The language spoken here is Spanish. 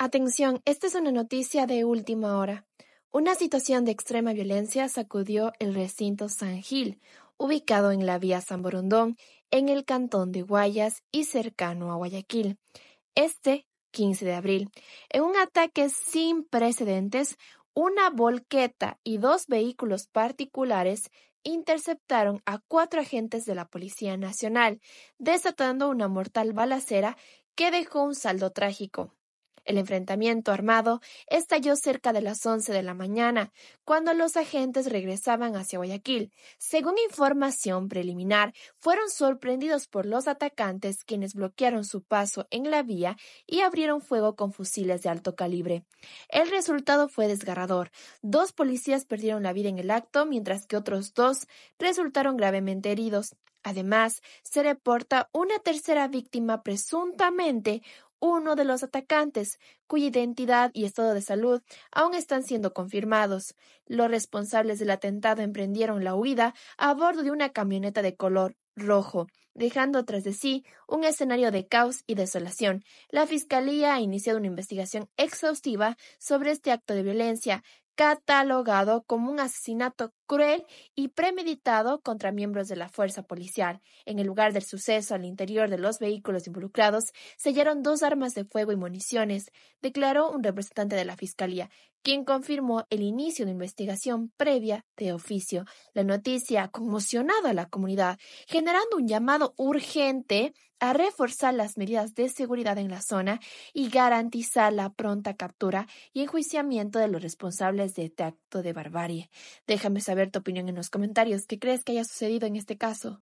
Atención, esta es una noticia de última hora. Una situación de extrema violencia sacudió el recinto San Gil, ubicado en la vía San Borondón, en el cantón de Guayas y cercano a Guayaquil. Este 15 de abril, en un ataque sin precedentes, una volqueta y dos vehículos particulares interceptaron a cuatro agentes de la Policía Nacional, desatando una mortal balacera que dejó un saldo trágico. El enfrentamiento armado estalló cerca de las 11 de la mañana, cuando los agentes regresaban hacia Guayaquil. Según información preliminar, fueron sorprendidos por los atacantes quienes bloquearon su paso en la vía y abrieron fuego con fusiles de alto calibre. El resultado fue desgarrador. Dos policías perdieron la vida en el acto, mientras que otros dos resultaron gravemente heridos. Además, se reporta una tercera víctima presuntamente uno de los atacantes, cuya identidad y estado de salud aún están siendo confirmados. Los responsables del atentado emprendieron la huida a bordo de una camioneta de color rojo, dejando tras de sí un escenario de caos y desolación. La Fiscalía ha iniciado una investigación exhaustiva sobre este acto de violencia catalogado como un asesinato cruel y premeditado contra miembros de la fuerza policial. En el lugar del suceso, al interior de los vehículos involucrados, se hallaron dos armas de fuego y municiones, declaró un representante de la Fiscalía, quien confirmó el inicio de investigación previa de oficio. La noticia ha conmocionado a la comunidad, generando un llamado urgente a reforzar las medidas de seguridad en la zona y garantizar la pronta captura y enjuiciamiento de los responsables de este acto de barbarie. Déjame saber tu opinión en los comentarios. ¿Qué crees que haya sucedido en este caso?